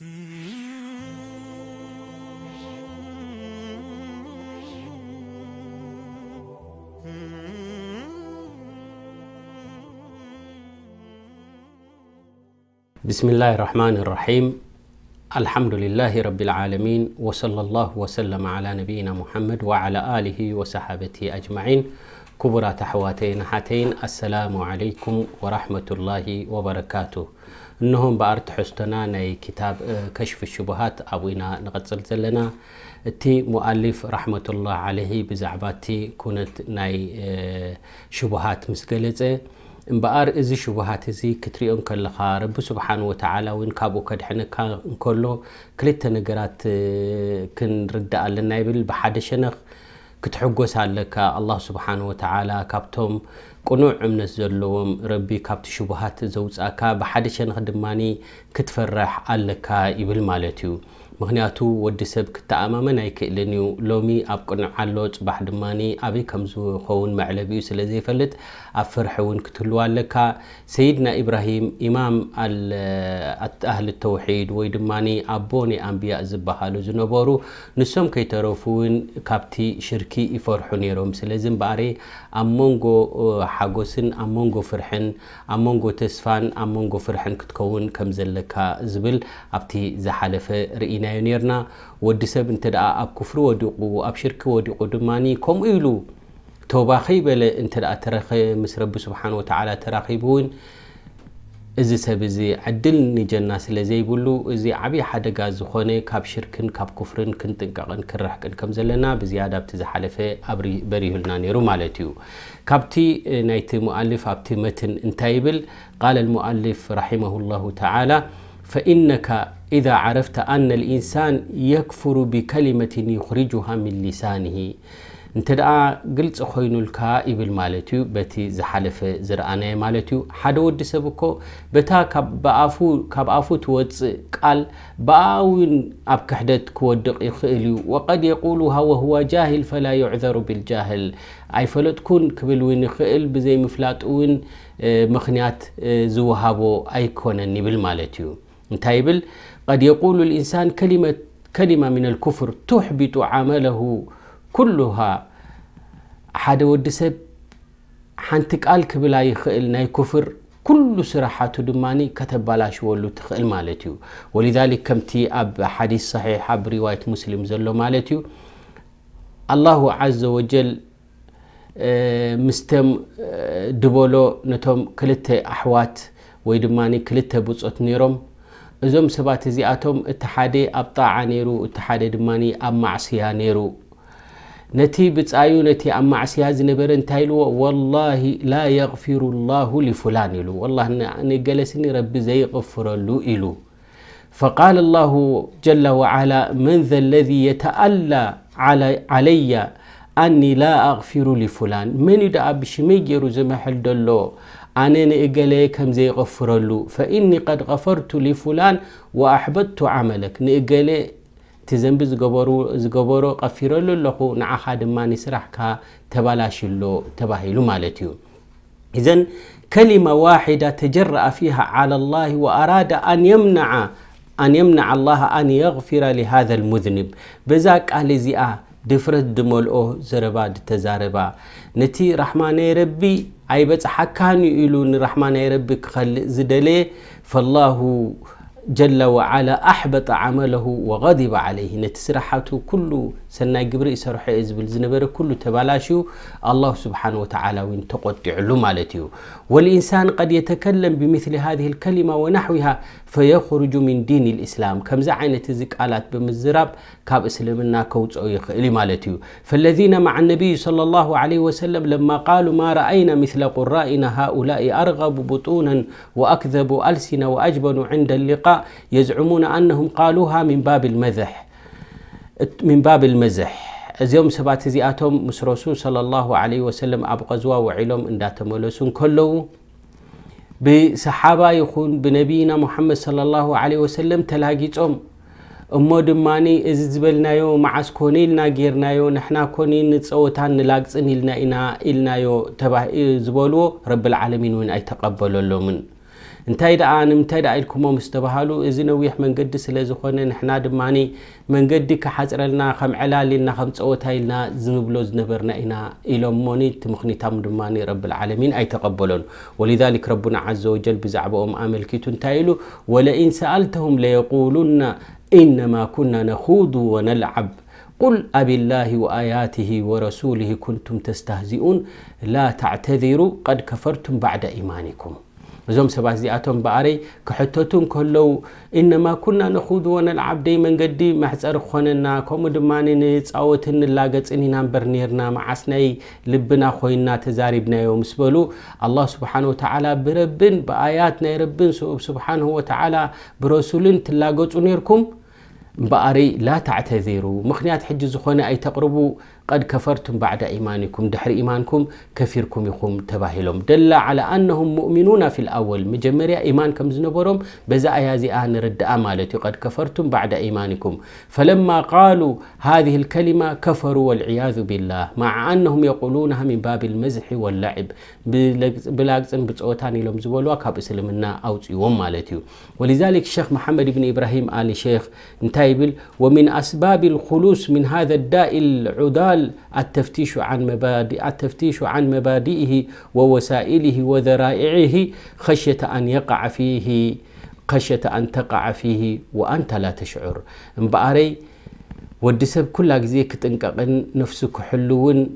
بسم الله الرحمن الرحيم الحمد لله رب العالمين وصلى الله وسلم على نبينا محمد وعلى آله وصحابته أجمعين كبرى تحواتين حتين السلام عليكم ورحمة الله وبركاته نهم بأرت حستنا ناي كتاب آه، كشف الشبهات أبونا نقد زلنا تي مؤلف رحمة الله عليه بزعباتي كنت ناي آه، شبهات مسقلته እምበኣር እዚ ሽቡሃት እዚ ክትሪኦም ከለኻ ረቢ ስብሓን ወተዓላ እውን ካብኡ ከድሕነካ እንከሎ ክልተ ነገራት ክንርዳእ ኣለና ይብል ብሓደ ሸነኽ كتحقوس عليك الله سبحانه وتعالى كابتم كنوع من الزلوم ربي كابت شبهات زوج أكا بحدش نخدماني كتفرح عليك يبل مالتيو ምክንያቱ ወዲ ሰብ ክተኣማመን ኣይክእልን እዩ ሎሚ ኣብ ቁንዓሎ ፅባሕ ድማ ኣበይ ከም ዝከውን መዕለብ እዩ ስለዘይፈልጥ ኣብ ፍርሒ እውን ክትህልዋ ኣለካ ሰይድና ኢብራሂም ኢማም ኣህሊ ተውሒድ ወይ ድማ ኣቦ ነይ ኣምብያ ዝበሃሉ ዝነበሩ ንሶም ከይተረፉውን ካብቲ ሽርኪ ይፈርሑ ነይሮም ስለዚ ምበኣረ ኣብ መንጎ ሓጎስን ኣብ መንጎ ፍርሕን ኣብ መንጎ ተስፋን ኣብ መንጎ ፍርሕን ክትከውን ከም ዘለካ ዝብል ኣብቲ ዝሓለፈ ርኢና نايو نيرنا ودي سب انت دعا اب كفر ودق واب شرك ودق ودماني كوم ايلو توبا خيب انت دعا ترخي مس رب سبحانه وتعالى تراخيبون ازي سب ازي عدل نجن ناس اللي زي بولو ازي عبي حدا غاز خوني كاب شركن كاب كفرن كنت انقاقن كرحكن كم زلنا بزيادة بتزحالفة ابري بريه لنا نيرو مالتيو كابتي نايت مؤلف ابتي متن انتايبل قال المؤلف رحمه الله تعالى فإنك إذا عرفت أن الإنسان يكفر بكلمة يخرجها من لسانه أنت دعا قلت أخوين الكائب المالتيو بتي زحلف زرعنا مالتيو حد ودي سبكو بتا كبعفو كبعفو توتس قال باوين أبك حدت كودق إخيلي وقد يقولها هو جاهل فلا يعذر بالجاهل أي فلو تكون قبل وين إخيل بزي مفلات وين آه، مخنيات آه، زوهابو أيكونني بالمالتيو انتايبل قد يقول الإنسان كلمة كلمة من الكفر تحبط عمله كلها حد ودسب حنتك ألك بلا يخل ناي كفر كل سرحات دماني كتب بلاش ولو تخيل مالتيو ولذلك كم تي أب حديث صحيح أب رواية مسلم زلو مالتيو الله عز وجل آه، مستم آه، دبولو نتوم كلتة أحوات ويدماني كلتة بوصوت نيروم زم سبات زی آتوم اتحادی ابطاع نیرو اتحادی دمانی آمعسیا نیرو نتی بتس آیو نتی آمعسیا زنبرن تایلو و الله لا یغفر الله لفلانیلو و الله نه جلسی نرب زی غفرالو ایلو فقال الله جل وعلا من ذا الذي يتألى علي, علي أني لا أغفر لفلان من يدعى بشمي يرو زمحل أنا نقلي كم زي غفر له فإني قد غفرت لفلان وأحبطت عملك نقلي تزن بز قبرو ز قبرو قفر له لقو نعهد ما نسرح كا تبلاش له تباهيلو مالتيو إذن كلمة واحدة تجرأ فيها على الله وأراد أن يمنع أن يمنع الله أن يغفر لهذا المذنب بذاك أهل زئاه دفرت دمولو زربا تزاربا نتي رحمن ربي عيبت حكان يقولون رحمن ربي خل زدلي فالله جل وعلا أحبط عمله وغضب عليه نتسرحته كله ሰናይ ግብሪ ይሰርሖ እየ ዝብል ዝነበረ ኩሉ ተባላሽዩ ኣላሁ ስብሓን ወተዓላ እውን ተቆጢዕሉ ማለት እዩ ወልኢንሳን ቀድ የተከለም ብምስሊ ሃذه ልከሊማ ወናሕዊሃ ፈየኽርጁ ምን ዲን ልእስላም ከምዚ ዓይነት እዚ ቃላት ብምዝራብ ካብ እስልምና ከውፅኦ ይኽእል እዩ ማለት እዩ ፈለذነ ማع ነቢይ صለى ላه عለه ወሰለም ለማ ቃሉ ማ ረአይና ምስለ ቁራኢና ሃؤላء ኣርغቡ ብጡና ወኣክذቡ ኣልሲና ወኣጅበኑ ዕንደ الሊቃ የዝዕሙና ኣነሁም ቃሉሃ ምን ባብ ልመዘሕ من باب المزح ازيوم سبات زي اتوم مس رسول صلى الله عليه وسلم اب قزوا وعلوم اندا تملسون كلو بسحابه يخون بنبينا محمد صلى الله عليه وسلم تلاقيتهم امو دماني از زبلنا يو معس كونيلنا غيرنا يو نحنا كوني نصوتان نلاقصن لنا انا النايو تبا زبولو رب العالمين وين اي تقبلوا لهم انتای دا آنم انتای دا ایل کم هم استبهالو از این ویح من قدر سلیز خونه نحنا دمانی من قدر که حضر لنا خم علالی نا خم صوتای لنا زنبلو زنبر نا اینا ایلو مونی تمخنی تام دمانی رب العالمین ای تقبلون ولی ذالک ربنا عز و جل بزعب ام آمل کیتون تایلو ولی این سألتهم لیقولون انما کنا نخود و نلعب قل أبي الله وآياته ورسوله كنتم تستهزئون لا تعتذروا قد كفرتم بعد إيمانكم زوم سباز زياتهم بعري كحتتهم كلو إنما كنا نخوض ونلعب دايما قدي ما حسر خوننا كومو دماني نيتس أو تن اللاقات إني نامبر نيرنا مع عسني لبنا خوينا تزاربنا يوم سبلو الله سبحانه وتعالى بربن بآياتنا ربن سبحانه وتعالى برسولين تلاقات ونيركم بأري لا تعتذروا مخنيات حج زخونة أي تقربوا قد كفرتم بعد إيمانكم دحر إيمانكم كفركم يخوم تباهلهم دل على أنهم مؤمنون في الأول مجمريا إيمان كم زنبورهم بزا أيازي آن رد أمالتي آه قد كفرتم بعد إيمانكم فلما قالوا هذه الكلمة كفروا والعياذ بالله مع أنهم يقولونها من باب المزح واللعب بلاقزن بتعوتاني لهم زبولوا كاب أو تيوم مالتي ولذلك الشيخ محمد بن إبراهيم آل شيخ نتايبل ومن أسباب الخلوص من هذا الداء العدال بل التفتيش عن مبادئ التفتيش عن مبادئه ووسائله وذرائعه خشية أن يقع فيه خشية أن تقع فيه وأنت لا تشعر مبأري ودي سب كل جزية كتنققن نفسه كحلون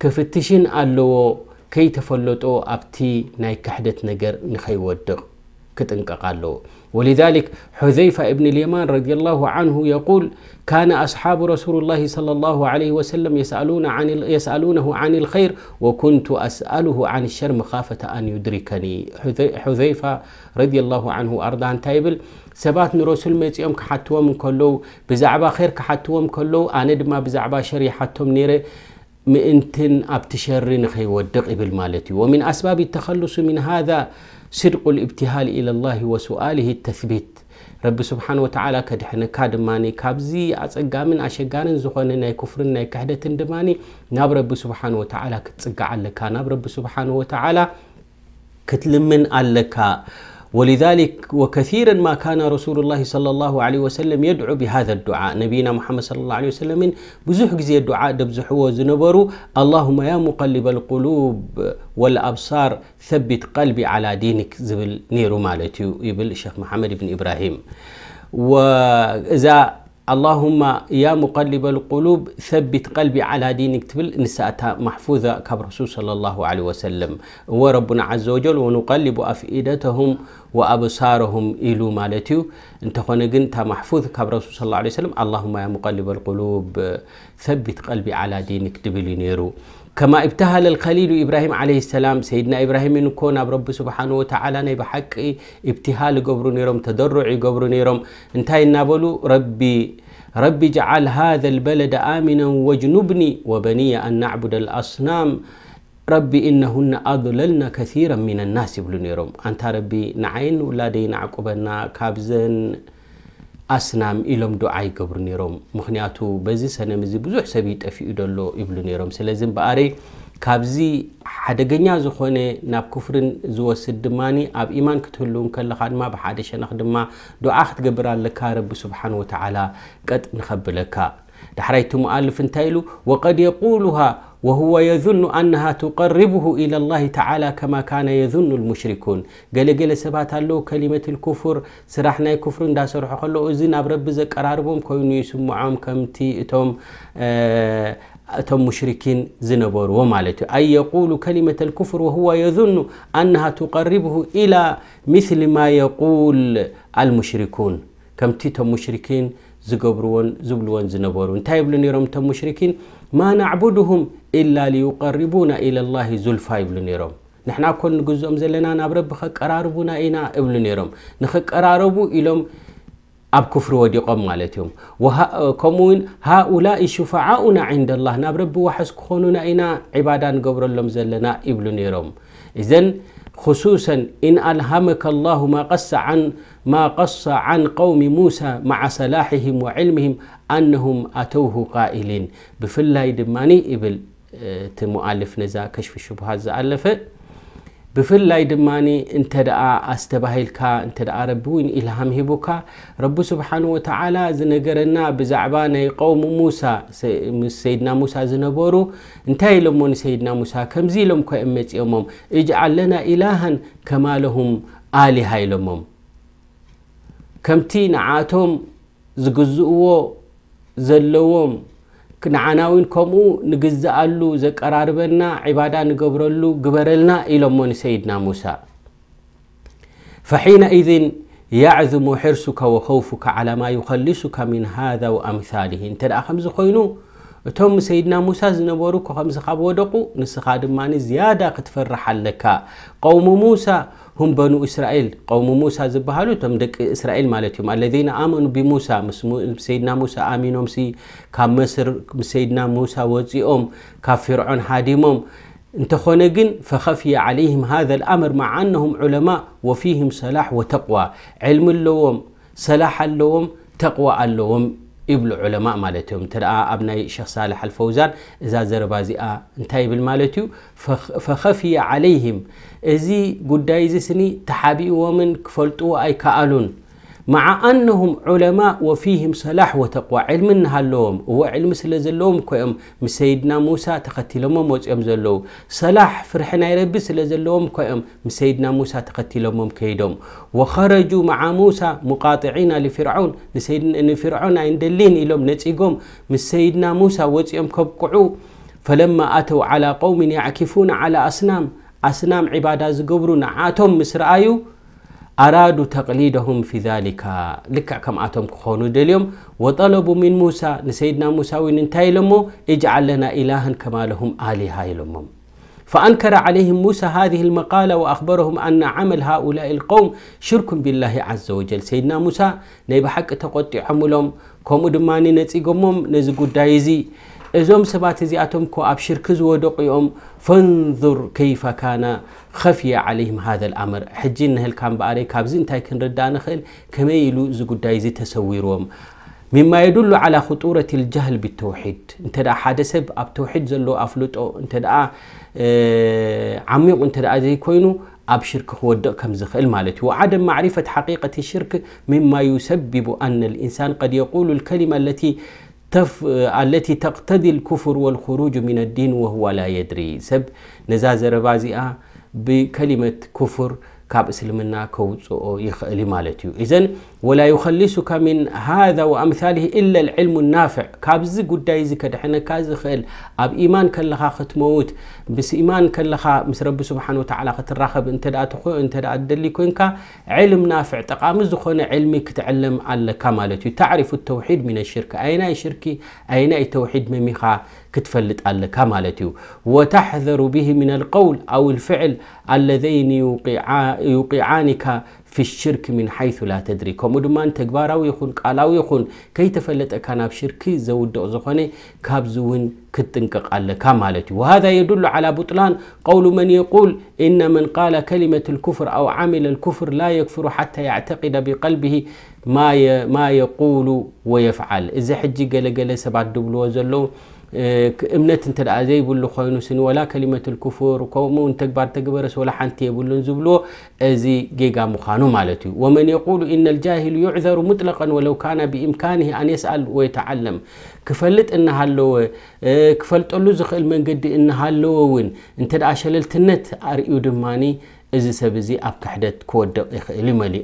كفتشين ألو كي تفلطو أبتي ناي كحدة نجر نخي ودق كتنقق ألو ولذلك حذيفة بن اليمان رضي الله عنه يقول كان أصحاب رسول الله صلى الله عليه وسلم يسألون عن يسألونه عن الخير وكنت أسأله عن الشر مخافة أن يدركني حذيفة رضي الله عنه أرضى تايبل سبات ሰባት ميت يوم ክሓትዎም እንከለዉ ብዛዕባ خير ክሓትዎም ከለዉ ኣነ ما ብዛዕባ ሸር ይሓቶም نيري من ኣብቲ أبتشرين ንኸይወድቕ ودق بالمالتي ومن أسباب التخلص من هذا سرق الابتهال إلى الله وسؤاله التثبيت رب سبحانه وتعالى كدحنا كادماني كابزي أتسقامن أشقارن زخون ناي كفرن ناي كهدتن دماني ناب رب سبحانه وتعالى كتسقع لك ناب رب سبحانه وتعالى كتلمن لك ولذلك وكثيرا ما كان رسول الله صلى الله عليه وسلم يدعو بهذا الدعاء نبينا محمد صلى الله عليه وسلم بزح جزي الدعاء دبزحዎ وزنبرو اللهم يا مقلب القلوب والأبصار ثبت قلبي على دينك زبل نيرو مالتي يبل الشيخ محمد بن إبراهيم وإذا اللهم يا مقلب القلوب ثبت قلبي على دينك تبل نساءتها محفوظة كبر رسول صلى الله عليه وسلم وربنا عز وجل ونقلب أفئدتهم وأبصارهم إلو مالتيو انت خنجن محفوظ كاب رسول صلى الله عليه وسلم اللهم يا مقلب القلوب ثبت قلبي على دينك دبلي نيرو كما ابتهل الخليل إبراهيم عليه السلام سيدنا إبراهيم كون رب سبحانه وتعالى نيب حق ابتهال قبر نيروم تدرع قبر نيروم انتهي نابلو ربي ربي جعل هذا البلد آمنا واجنبني وبني أن نعبد الأصنام ረቢ እነሁና ኣضለልና ከራ ምና ናስ ይብሉ ነይሮም እንታ ረቢ ንዓይን ውላደይናዕቁበና ካብዘን ኣስናም ኢሎም ዱዓ ይገብሩ ነይሮም ምክንያቱ በዚ ሰነም ዚ ብዙሕ ሰብ ይጠፊኡ ዘሎ ይብሉ ነይሮም ስለዚ በኣረ ካብዚ ሓደገኛ ዝኾነ ናብ ክፍርን ዝወስድ ድማ ኣብ ኢማን ክትህልው ከለካ ድማ ብሓደ ሸነኽ ድማ ዱዓ ክትገብር ኣለካ ረቢ ስብሓ ወተ ቀጥ ንከብለካ دحريت مؤلف تايلو وقد يقولها وهو يظن أنها تقربه إلى الله تعالى كما كان يظن المشركون قال قال سبات له كلمة الكفر سرحنا كفر دا سرح قالوا أزين أبرب زك أراربهم كون يسمعهم كمتي توم እቶም ሙሽሪኪን ዝነበርዎ ማለት እዩ ኣይ የቁሉ ከሊመት ልኩፍር ወሁወ የظኑ ኣንሃ ትቀሪብሁ ኢላ ምስሊ ማ የቁል አልሙሽሪኩን ከምቲ እቶም ዝገብርዎን ዝብልዎን ዝነበሩ እንታይ ብሉ ነሮም እቶም ሙሽርኪን ማ ናዕቡድهም إላ ዩቀርቡና ኢላላሂ ዙልፋ ይብሉ ነይሮም ንሕና ኮን ንግዝኦም ዘለና ናብ ረቢ ከቀራርቡና ኢና እብሉ ነይሮም ንኽቀራረቡ ኢሎም ኣብ ክፍሪ ወዲቆም ማለት እዮም ከምኡውን ሃؤላ ሽፋዓኡና ንዳላህ ናብ ረቢ ዋሓዝ ክኾኑና ኢና ዕባዳ ንገብረሎም ዘለና ይብሉ ነይሮምዘ خصوصا إن ألهمك الله ما قص عن ما قص عن قوم موسى مع سلاحهم وعلمهم أنهم أتوه قائلين بفلا يدماني إبل آه، تمؤلف نزا كشف الشبهات زألفه ብፍላይ ድማ እንተደኣ ኣስተባሂልካ እተ ረቢ ውይ ኢልሃም ሂቡካ ረቢ ስብሓን ወተዓላ ዝነገረና ብዛዕባ ናይ ቆውም ሙሳ ሰይድና ሙሳ ዝነበሩ እንታይ ኢሎዎን ሰይድና ሙሳ ከምዚ ኢሎም ኮይም መፂኦሞም እጅ ዓለና ኢላሃን ከማሎሁም ኣሊሃ ኢሎሞም ከምቲ ንዓቶም ዝግዝእዎ ዘለዎም كن عناوين كمو نجزا اللو زك أراربنا عبادة نقبر اللو قبرلنا إلومون سيدنا موسى فحين إذن يعظم حرسك وخوفك على ما يخلصك من هذا وأمثاله انت دا خمز خوينو تم سيدنا موسى زنبورو كخمز خابودقو نسخادماني زيادة قد فرح لك قوم موسى هم بنو إسرائيل قوم موسى زبهالو تم دك إسرائيل مالتهم الذين آمنوا بموسى سيدنا موسى آمينهم سي كمصر سيدنا موسى وزيهم كفرعون فرعون حادمهم እንተኾነ فخفي عليهم هذا الأمر مع أنهم علماء وفيهم صلاح وتقوى علم اللوم صلاح اللوم تقوى اللوم يبلو علماء مالتهم ترى آه، أبناء الشيخ صالح الفوزان إذا زربازي آ آه، انتهي بالمالتيو فخفي عليهم إذا قد سني تحابي ومن كفلتوا أي كألون مع أنهم علماء وفيهم صلاح وتقوى علم نهالوهم هو علم سلزلهم كويم مسيدنا موسى تقتلهم وزيهم زلو صلاح فرحنا سلز سلزلهم كويم مسيدنا موسى تقتلهم كيدهم وخرجوا مع موسى مقاطعين لفرعون ان فرعون عندلين إلهم نتيقهم مسيدنا موسى وزيهم كبقعو فلما أتوا على قوم يعكفون على أصنام أصنام عبادة زقبرون عاتهم مسرآيو أرادوا تقليدهم في ذلك لك كم أتم كخونوا دليوم وطلبوا من موسى لسيدنا موسى وننتهي لهم اجعل لنا إلها كما لهم آلهة لهم فأنكر عليهم موسى هذه المقالة وأخبرهم أن عمل هؤلاء القوم شرك بالله عز وجل سيدنا موسى نيبحق تقطع عملهم كم دماني نتيقمهم نزقوا دايزي ازوم سبات زي اتوم كو ابشر كزو دقيوم فانظر كيف كان خفي عليهم هذا الامر حجين هل كان باري كابزين تاي كنرد انخل كما يلو زغداي زي تصويروم مما يدل على خطورة الجهل بالتوحيد انت دا حد سب اب توحيد زلو افلوتو انت دا عميق انت دا زي كوينو اب شرك هو دق كم زخل مالتي وعدم معرفة حقيقة الشرك مما يسبب ان الانسان قد يقول الكلمة التي تف... التي تقتضي الكفر والخروج من الدين وهو لا يدري سب نزازر بازئة بكلمة كفر كاب اسلمنا كوصو يخلي مالتيو اذن ولا يخلصك من هذا وامثاله الا العلم النافع كابزي غداي زي كدحنا كاز خيل اب ايمان لها ختموت بس ايمان لها مس رب سبحانه وتعالى ختراخب انت دا تخو انت دا تدلي كونكا علم نافع تقام زخونه علمي كتعلم على كمالتيو تعرف التوحيد من الشرك اين شركي اين توحيد مميخا كتفلت على كمالتيو وتحذر به من القول أو الفعل الذين يوقعانك في الشرك من حيث لا تدري كمدمان تكبار أو يخون قال أو يخون كي تفلت أكان بشرك زود أزخاني كابزوين كتنقق على كمالتي وهذا يدل على بطلان قول من يقول إن من قال كلمة الكفر أو عمل الكفر لا يكفر حتى يعتقد بقلبه ما ما يقول ويفعل إذا حجي قال قال سبعة دبل وزلو እምነት እንተ ደኣ ዘይብሉ ኮይኑስን ወላ ከሊመት ልክፉር ከምኡውን ተግባር ተገበረስ ወላ ሓንቲ የብሉን ዝብልዎ እዚ ጌጋ ምዃኑ ማለት እዩ ወመን የቁሉ ኢነ ልጃሂሉ ዩዕዘሩ ሙጥለቀን ወለው ካነ ብኢምካንህ ኣን የስኣል ወይተዓለም ክፈልጥ እናሃለወ ክፈልጠሉ ዝኽእል መንገዲ እናሃለወ እውን እንተ ደኣ ሸለልትነት ኣርእዩ ድማኒ إذا سبزي أبك حدث كود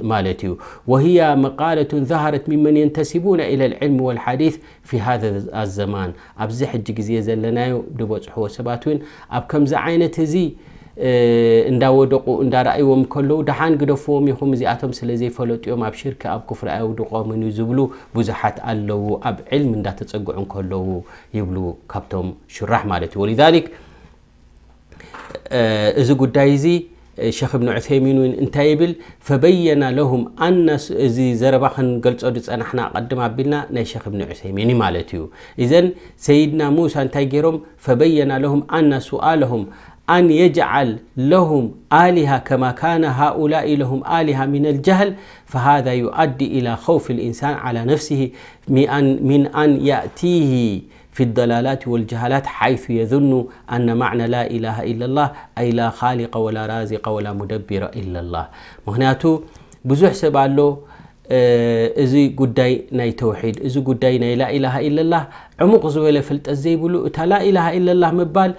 مالتي وهي مقالة ظهرت ممن ينتسبون إلى العلم والحديث في هذا الزمان أبزي حج جزية زلنا دبوت حو سباتون أب كم زعينة زي እንዳወደቁ እንዳረኣይዎም ከለዉ ድሓን ግደፍዎም ይኹም እዚኣቶም ስለዘይፈለጥዮም ኣብ ሽርክ ኣብ ክፍሪ ኣውድቆምን እዩ ዝብሉ ብዙሓት ኣለዉ ኣብ ዕልሚ እንዳተፀግዑ እንከለዉ ይብሉ ካብቶም ሽራሕ ማለት እዩ ወሊዛሊክ እዚ ጉዳይ እዚ الشيخ ابن عثيمين وين يبل فبينا لهم ان زي زربخن قلت صدق نحن قدم عبدنا ناي شيخ ابن عثيمين مالتي اذا سيدنا موسى انت جيروم فبين لهم ان سؤالهم ان يجعل لهم الهه كما كان هؤلاء لهم الهه من الجهل فهذا يؤدي الى خوف الانسان على نفسه من ان ياتيه في الضلالات والجهالات حيث يظن أن معنى لا إله إلا الله أي لا خالق ولا رازق ولا مدبر إلا الله مهناتو بزوح سبالو እዚ ጉዳይ ናይ ተውሒድ እዚ ጉዳይ ናይ ላኢላሃ ኢለላህ ዕሙቕ ዝበለ ፍልጠት ዘይብሉ እታ ላኢላሃ ኢለላህ ምባል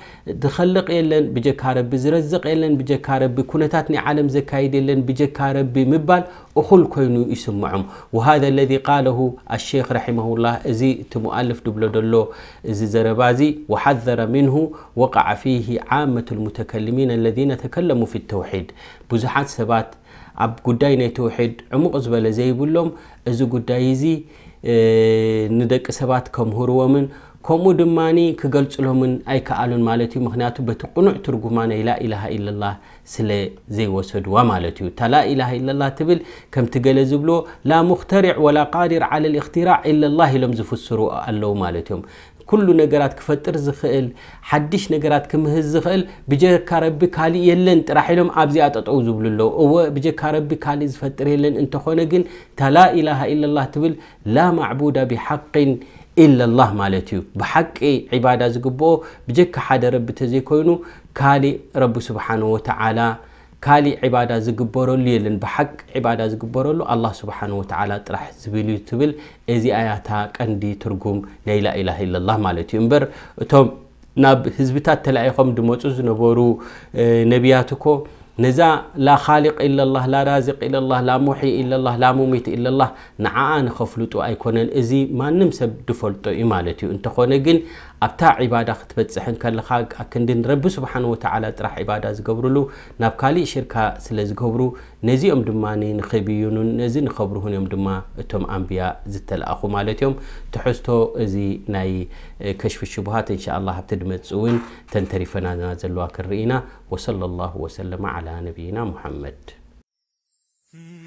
ትኸልቕ የለን ብጀካ ረቢ ዝረዝቕ የለን ብጀካ ረቢ ኩነታት ናይ ዓለም ዘካይድ የለን ብጀካ ረቢ ምባል እኹል ኮይኑ ይስምዖም ወሃذا ለذ ቃለሁ ኣሸይክ ረሒመሁላህ እዚ እቲ ሙኣልፍ ድብሎ ደሎ እዚ ዘረባ እዚ ወሓዘረ ምንሁ ወقع ፊه ዓመة المተከልሚን الذين ተከለሙ ፊ الተውሒድ ብዙሓት ሰባት اب قداي نتوحيد عمق زبالة زيبولوم ازو قدايزي اه ندك سبات كم هرو ومن كمو دماني كغلت لهمن اي كعالون مالتيو مخناتو بتقنع ترقماني لا إله إلا الله سلا زي وسد ومالتيو تا لا إله إلا الله تبل كم تقل زبلو لا مخترع ولا قادر على الاختراع إلا الله لم زفو السروء اللو كل نجرات كفتر زخيل حدش نجارات كمه زخيل بجك كاربي كالي يلن تراحيلهم أبزيات أتعوز بالله أو بجك كاربي كالي زفتر يلن أنت خونجن تلا إله إلا الله تبل لا معبود بحق إلا الله مالتيو بحق عبادة زقبو بجك حدا رب تزيكونو كالي رب سبحانه وتعالى ካሊእ ዕባዳ ዝግበረሉ የለን ብሓቂ ዕባዳ ዝግበረሉ ኣላ ስብሓ ወተ ጥራሕ ዝብል ትብል እዚ ኣያታ ቀንዲ ትርጉም ናይ ላኢላ ኢለላ ማለት እዩ እምበር እቶም ናብ ህዝብታት ተለይኾም ድመፁ ዝነበሩ ነቢያት ኮ ነዛ ላካሊቅ ኢለ ላ ላራዚቅ ኢለላ ላሙሒ ኢለላ ላሙሚት ኢለ ላ ንዓኣ ንከፍልጡ ኣይኮነን እዚ ማንም ሰብ ድፈልጦ እዩ ማለት እዩእንተኾነግ ابتا عبادة ختبتسحن كالخاق اكندن رب سبحانه وتعالى ترح عبادة زقبرلو نابكالي شركة سلزقبرو نزي ام دماني نخيبيون نزي نخبرهن يوم دما اتوم انبياء زدت الاخو مالتهم تحستو ازي ناي كشف الشبهات ان شاء الله بتدمت سوين تنتري فنانا زلوا كرئينا وصلى الله وسلم على نبينا محمد mm